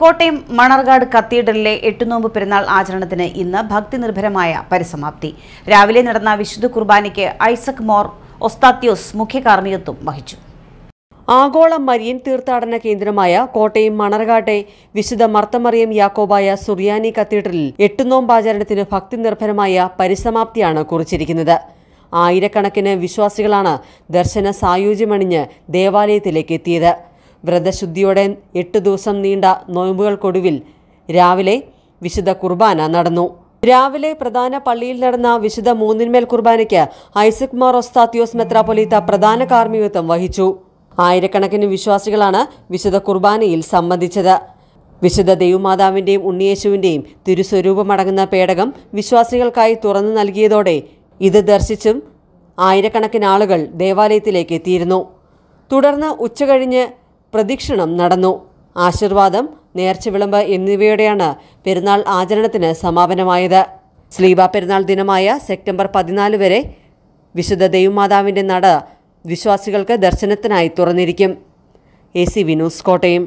കോട്ടയം മണർകാട് കത്തീഡ്രലിലെ എട്ടുനോമ്പ് പെരുന്നാൾ ആചരണത്തിന് ഇന്ന് ഭക്തിനിർഭരമായ പരിസമാപ്തി രാവിലെ നടന്ന വിശുദ്ധ കുർബാനയ്ക്ക് ഐസക് മോർ ഒസ്താത്യോസ് മുഖ്യ കാർമ്മികത്വം വഹിച്ചു ആഗോള മരിയൻ തീർത്ഥാടന കേന്ദ്രമായ കോട്ടയം മണർകാട്ടെ വിശുദ്ധ മർത്തമറിയം യാക്കോബായ സുറിയാനി കത്തീഡ്രലിൽ എട്ടുനോമ്പാചരണത്തിന് ഭക്തി നിർഭരമായ പരിസമാപ്തിയാണ് കുറിച്ചിരിക്കുന്നത് ആയിരക്കണക്കിന് വിശ്വാസികളാണ് ദർശന സായുജ്യമണിഞ്ഞ് ദേവാലയത്തിലേക്ക് എത്തിയത് വ്രതശുദ്ധിയോടെ എട്ട് ദിവസം നീണ്ട നോയമ്പുകൾക്കൊടുവിൽ രാവിലെ വിശുദ്ധ കുർബാന നടന്നു രാവിലെ പ്രധാന പള്ളിയിൽ നടന്ന വിശുദ്ധ മൂന്നിന്മേൽ കുർബാനയ്ക്ക് ഐസക് മാർ ഒസ്താത്യോസ് മെത്രാപൊലീത്ത പ്രധാന കാർമ്മികത്വം വഹിച്ചു ആയിരക്കണക്കിന് വിശ്വാസികളാണ് വിശുദ്ധ കുർബാനയിൽ സംബന്ധിച്ചത് വിശുദ്ധ ദൈവമാതാവിൻ്റെയും ഉണ്ണിയേശുവിന്റെയും തിരുസ്വരൂപമടങ്ങുന്ന പേടകം വിശ്വാസികൾക്കായി തുറന്നു നൽകിയതോടെ ഇത് ദർശിച്ചും ആയിരക്കണക്കിന് ആളുകൾ ദേവാലയത്തിലേക്ക് എത്തിയിരുന്നു തുടർന്ന് ഉച്ചകഴിഞ്ഞ് പ്രദക്ഷിണം നടന്നു ആശീർവാദം വിളമ്പ് എന്നിവയോടെയാണ് പെരുന്നാൾ ആചരണത്തിന് സമാപനമായത് സ്ലീബ പെരുന്നാൾ ദിനമായ സെപ്റ്റംബർ പതിനാല് വരെ വിശുദ്ധ ദൈവമാതാവിൻ്റെ നട വിശ്വാസികൾക്ക് ദർശനത്തിനായി തുറന്നിരിക്കും എ സി വിനൂസ് കോട്ടയം